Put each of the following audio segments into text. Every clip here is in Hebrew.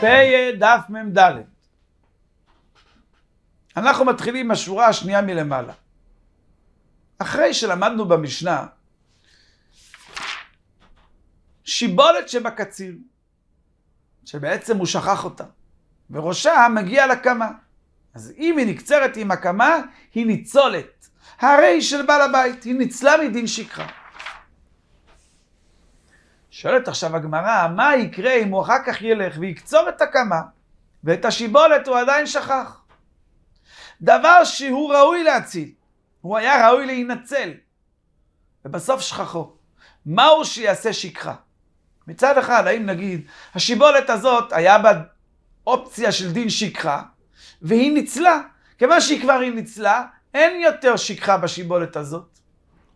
פ' דף מ"ד. אנחנו מתחילים השורה השנייה מלמעלה. אחרי שלמדנו במשנה, שיבולת שבקציר, שבעצם הוא שכח אותה, וראשה מגיע לקמה. אז אם היא נקצרת עם הקמה, היא ניצולת. הרי של בעל הבית, היא ניצלה מדין שכחה. שואלת עכשיו הגמרא, מה יקרה אם הוא אחר כך ילך ויקצור את הקמה, ואת השיבולת הוא עדיין שכח? דבר שהוא ראוי להציל, הוא היה ראוי להינצל, ובסוף שכחו. מה הוא שיעשה שכחה? מצד אחד, האם נגיד, השיבולת הזאת היה בה אופציה של דין שכחה, והיא ניצלה. כיוון שהיא כבר היא ניצלה, אין יותר שכחה בשיבולת הזאת.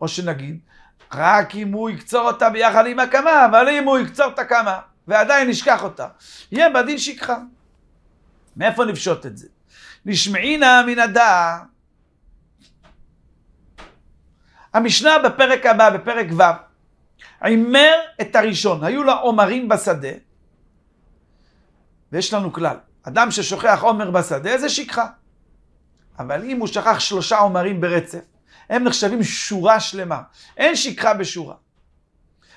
או שנגיד, רק אם הוא יקצור אותה ביחד עם הקמה, אבל אם הוא יקצור את הקמה, ועדיין ישכח אותה, יהיה בדין שכחה. מאיפה נפשוט את זה? נשמעינה מן הדעה. המשנה בפרק הבא, בפרק ו', עימר את הראשון. היו לה עומרים בשדה, ויש לנו כלל, אדם ששוכח עומר בשדה זה שכחה. אבל אם הוא שכח שלושה עומרים ברצף, הם נחשבים שורה שלמה. אין שכחה בשורה.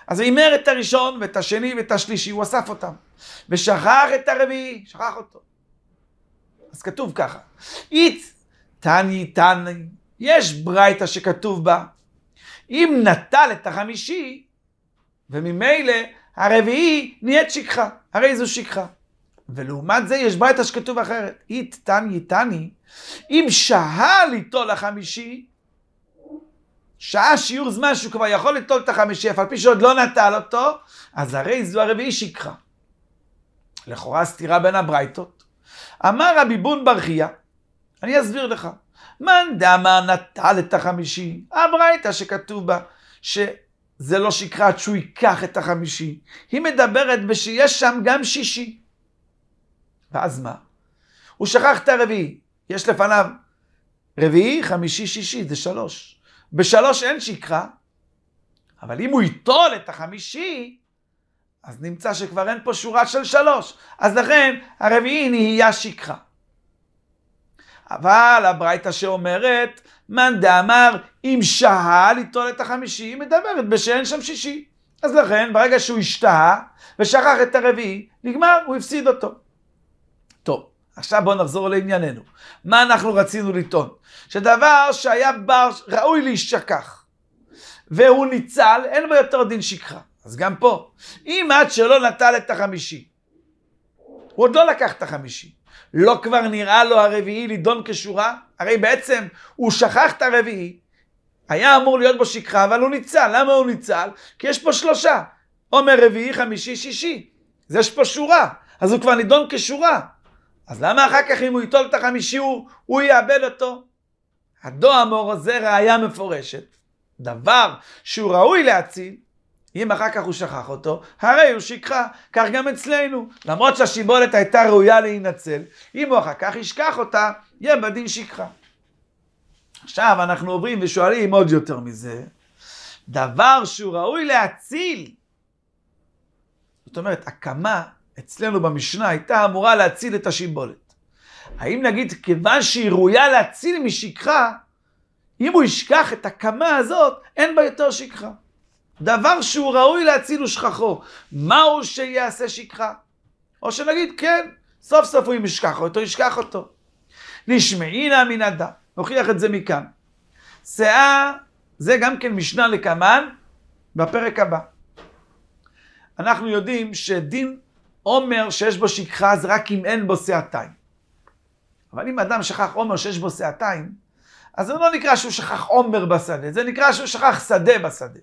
אז הימר את הראשון ואת השני ואת השלישי, הוא אסף אותם. ושכח את הרביעי, שכח אותו. אז כתוב ככה, אית תני תני, יש ברייתא שכתוב בה, אם נטל את החמישי, וממילא הרביעי נהיית שכחה, הרי זו שכחה. ולעומת זה יש ברייתא שכתוב אחרת, אית תני תני, אם שהה ליטול החמישי, שעה שיעור זמן שהוא כבר יכול לטול את החמישי, אף על פי שעוד לא נטל אותו, אז הרי זו הרביעי שיקחה. לכאורה סתירה בין הברייתות. אמר רבי בון ברכיה, אני אסביר לך. מאן דאמר נטל את החמישי, הברייתא שכתוב בה, ש... זה לא שקרה עד שהוא ייקח את החמישי. היא מדברת בשיש שם גם שישי. ואז מה? הוא שכח את הרביעי, יש לפניו רביעי, חמישי, שישי, זה שלוש. בשלוש אין שכחה, אבל אם הוא ייטול את החמישי, אז נמצא שכבר אין פה שורה של שלוש. אז לכן הרביעי נהיה שכחה. אבל הברייתא שאומרת, מאן דאמר, אם שהה ליטול את החמישי, היא מדברת בשאין שם שישי. אז לכן, ברגע שהוא השתהה ושכח את הרביעי, נגמר, הוא הפסיד אותו. עכשיו בואו נחזור לענייננו. מה אנחנו רצינו לטעון? שדבר שהיה בר, ראוי להישכח, והוא ניצל, אין בו יותר דין שכחה. אז גם פה, אם עד שלא נטל את החמישי, הוא עוד לא לקח את החמישי, לא כבר נראה לו הרביעי לידון כשורה? הרי בעצם הוא שכח את הרביעי, היה אמור להיות בו שכחה, אבל הוא ניצל. למה הוא ניצל? כי יש פה שלושה. עומר רביעי, חמישי, שישי. אז יש פה שורה, אז הוא כבר נידון כשורה. אז למה אחר כך אם הוא ייטול את החמישי הוא, הוא יאבד אותו? הדו אמור הזה ראייה מפורשת. דבר שהוא ראוי להציל, אם אחר כך הוא שכח אותו, הרי הוא שכחה. כך גם אצלנו. למרות שהשיבולת הייתה ראויה להינצל, אם הוא אחר כך ישכח אותה, יהיה בדין שכחה. עכשיו אנחנו עוברים ושואלים עוד יותר מזה. דבר שהוא ראוי להציל. זאת אומרת, הקמה אצלנו במשנה הייתה אמורה להציל את השיבולת. האם נגיד, כיוון שהיא ראויה להציל משכחה, אם הוא ישכח את הקמה הזאת, אין בה יותר שכחה. דבר שהוא ראוי להציל הוא שכחו. מהו שיעשה שכחה? או שנגיד, כן, סוף סוף הוא ישכח אותו, ישכח אותו. נשמעי נא מן אדם, נוכיח את זה מכאן. שאה, זה גם כן משנה לקמן, בפרק הבא. אנחנו יודעים שדין עומר שיש בו שכחה זה רק אם אין בו שעתיים. אבל אם אדם שכח עומר שיש בו שעתיים, אז זה לא נקרא שהוא שכח עומר בשדה, זה נקרא שהוא שכח שדה בשדה.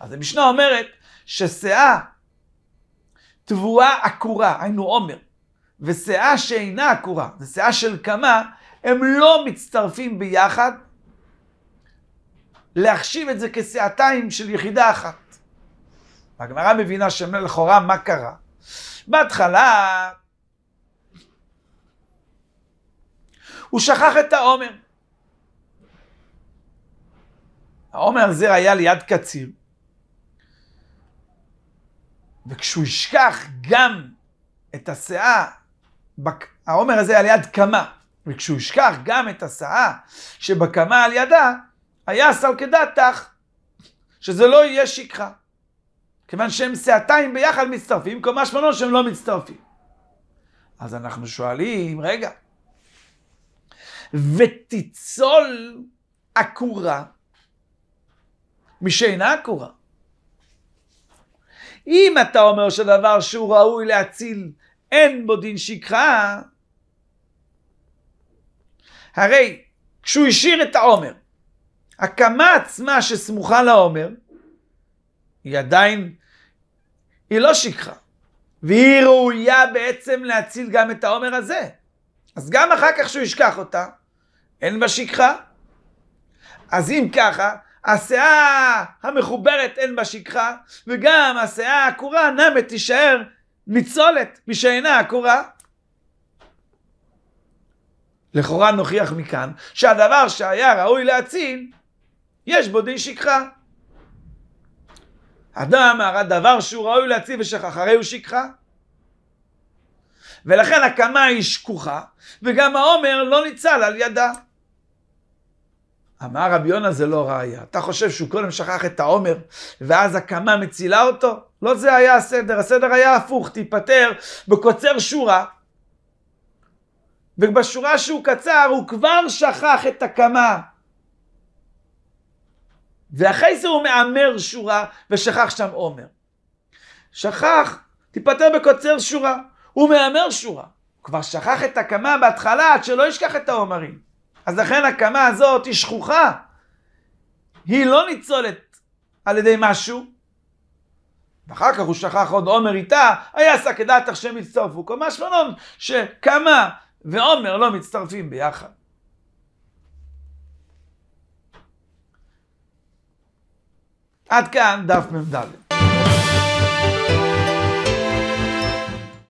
אז המשנה אומרת ששאה תבואה עקורה, היינו עומר, ושאה שאינה עקורה, זה שאה של קמה, הם לא מצטרפים ביחד להחשיב את זה כשעתיים של יחידה אחת. הגמרא מבינה שלכאורה מה קרה? בהתחלה הוא שכח את העומר. העומר הזה היה ליד קציר. וכשהוא ישכח גם את הסאה, העומר הזה היה ליד קמה, וכשהוא ישכח גם את הסאה שבקמה על ידה, היה סלקדתך, שזה לא יהיה שכחה. כיוון שהם סעתיים ביחד מצטרפים, כל מה משמענו שהם לא מצטרפים. אז אנחנו שואלים, רגע, ותיצול עקורה משאינה עקורה. אם אתה אומר שדבר שהוא ראוי להציל אין בו דין שכחה, הרי כשהוא השאיר את העומר, הקמה עצמה שסמוכה לעומר, היא עדיין היא לא שכחה. והיא ראויה בעצם להציל גם את העומר הזה. אז גם אחר כך שהוא ישכח אותה, אין בה שכחה. אז אם ככה, הסאה המחוברת אין בה שכחה, וגם הסאה העקורה נמת תישאר ניצולת משאינה עקורה. לכאורה נוכיח מכאן שהדבר שהיה ראוי להציל, יש בו דין שכחה. אדם הרד דבר שהוא ראוי להציב ושכח, הרי הוא שכחה. ולכן הקמה היא שכוחה, וגם העומר לא ניצל על ידה. אמר רבי יונה זה לא ראייה. אתה חושב שהוא קודם שכח את העומר, ואז הקמה מצילה אותו? לא זה היה הסדר, הסדר היה הפוך, תיפטר בקוצר שורה, ובשורה שהוא קצר הוא כבר שכח את הקמה. ואחרי זה הוא מהמר שורה, ושכח שם עומר. שכח, תיפטר בקוצר שורה. הוא מהמר שורה. הוא כבר שכח את הקמה בהתחלה, עד שלא ישכח את העומרים. אז לכן הקמה הזאת היא שכוחה. היא לא ניצולת על ידי משהו. ואחר כך הוא שכח עוד עומר איתה, היה שקדת את דעת השם יצטרפו. כלומר, שלום, שקמה ועומר לא מצטרפים ביחד. עד כאן דף מ"ד.